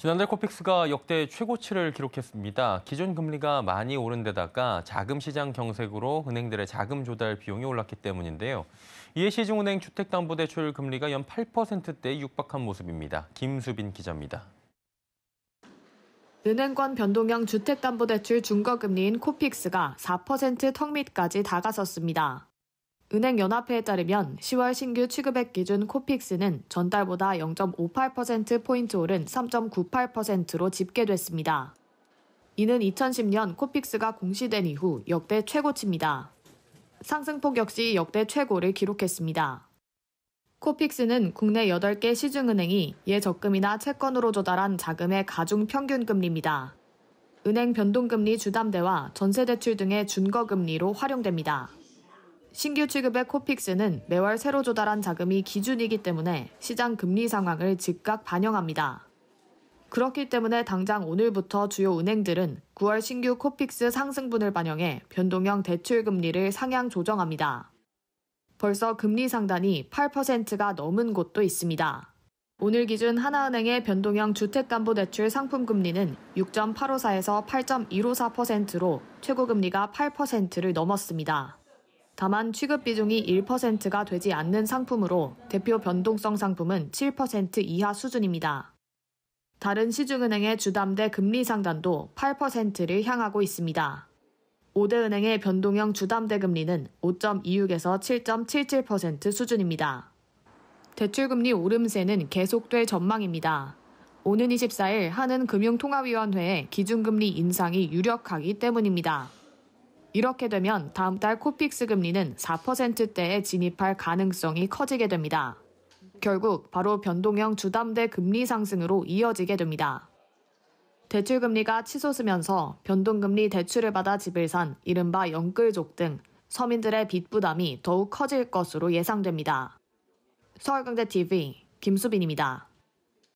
지난달 코픽스가 역대 최고치를 기록했습니다. 기존 금리가 많이 오른 데다가 자금 시장 경색으로 은행들의 자금 조달 비용이 올랐기 때문인데요. 이에 시중은행 주택담보대출 금리가 연 8%대에 육박한 모습입니다. 김수빈 기자입니다. 은행권 변동형 주택담보대출 중과금리인 코픽스가 4%턱 밑까지 다가섰습니다. 은행연합회에 따르면 10월 신규 취급액 기준 코픽스는 전달보다 0.58%포인트 오른 3.98%로 집계됐습니다. 이는 2010년 코픽스가 공시된 이후 역대 최고치입니다. 상승폭 역시 역대 최고를 기록했습니다. 코픽스는 국내 8개 시중은행이 예적금이나 채권으로 조달한 자금의 가중 평균 금리입니다. 은행 변동금리 주담대와 전세대출 등의 준거금리로 활용됩니다. 신규 취급의 코픽스는 매월 새로 조달한 자금이 기준이기 때문에 시장 금리 상황을 즉각 반영합니다. 그렇기 때문에 당장 오늘부터 주요 은행들은 9월 신규 코픽스 상승분을 반영해 변동형 대출 금리를 상향 조정합니다. 벌써 금리 상단이 8%가 넘은 곳도 있습니다. 오늘 기준 하나은행의 변동형 주택담보대출 상품금리는 6.854에서 8.154%로 최고금리가 8%를 넘었습니다. 다만 취급 비중이 1%가 되지 않는 상품으로 대표 변동성 상품은 7% 이하 수준입니다. 다른 시중은행의 주담대 금리 상단도 8%를 향하고 있습니다. 5대 은행의 변동형 주담대 금리는 5.26에서 7.77% 수준입니다. 대출금리 오름세는 계속될 전망입니다. 오는 24일 하는 금융통화위원회의 기준금리 인상이 유력하기 때문입니다. 이렇게 되면 다음 달 코픽스 금리는 4%대에 진입할 가능성이 커지게 됩니다. 결국 바로 변동형 주담대 금리 상승으로 이어지게 됩니다. 대출금리가 치솟으면서 변동금리 대출을 받아 집을 산 이른바 영끌족 등 서민들의 빚 부담이 더욱 커질 것으로 예상됩니다. 서울경제TV 김수빈입니다.